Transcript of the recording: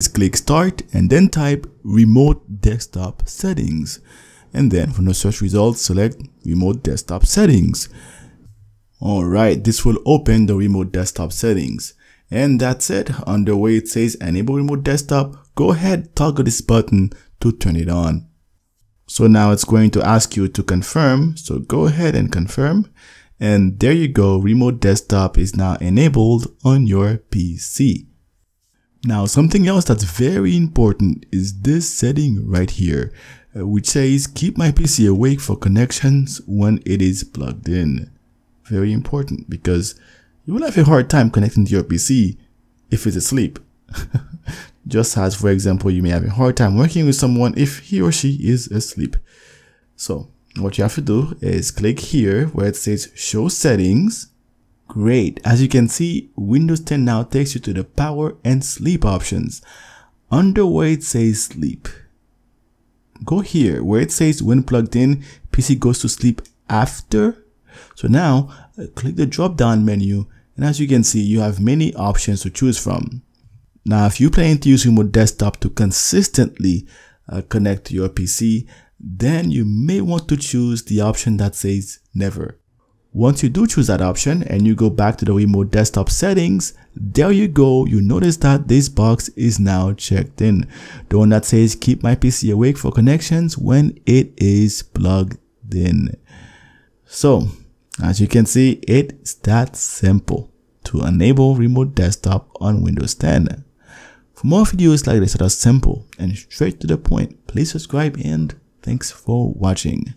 Just click start and then type remote desktop settings and then from the search results select remote desktop settings. Alright, this will open the remote desktop settings. And that's it. On the way, it says enable remote desktop, go ahead toggle this button to turn it on. So now it's going to ask you to confirm. So go ahead and confirm. And there you go. Remote desktop is now enabled on your PC. Now something else that's very important is this setting right here uh, which says keep my PC awake for connections when it is plugged in. Very important because you will have a hard time connecting to your PC if it's asleep. Just as for example you may have a hard time working with someone if he or she is asleep. So what you have to do is click here where it says show settings Great, as you can see, Windows 10 now takes you to the power and sleep options. Under where it says sleep, go here where it says when plugged in, PC goes to sleep after. So now uh, click the drop down menu and as you can see, you have many options to choose from. Now, if you plan to use remote desktop to consistently uh, connect to your PC, then you may want to choose the option that says never. Once you do choose that option and you go back to the Remote desktop settings, there you go, you notice that this box is now checked in. The one that says keep my PC awake for connections when it is plugged in. So as you can see, it's that simple to enable remote desktop on Windows 10. For more videos like this that are simple and straight to the point, please subscribe and thanks for watching.